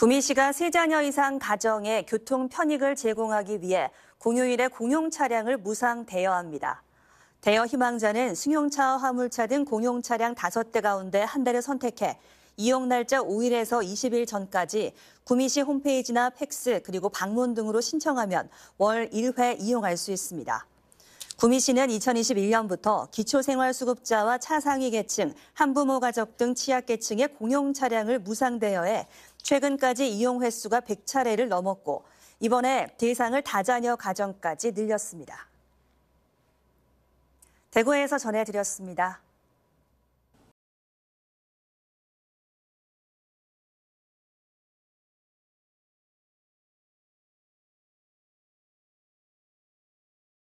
구미시가 세 자녀 이상 가정에 교통 편익을 제공하기 위해 공휴일에 공용 차량을 무상 대여합니다. 대여 희망자는 승용차와 화물차 등 공용 차량 5대 가운데 한 대를 선택해 이용 날짜 5일에서 20일 전까지 구미시 홈페이지나 팩스 그리고 방문 등으로 신청하면 월 1회 이용할 수 있습니다. 구미시는 2021년부터 기초생활수급자와 차상위 계층, 한부모 가족 등 취약계층의 공용 차량을 무상 대여해 최근까지 이용 횟수가 100차례를 넘었고 이번에 대상을 다자녀 가정까지 늘렸습니다. 대구에서 전해드렸습니다.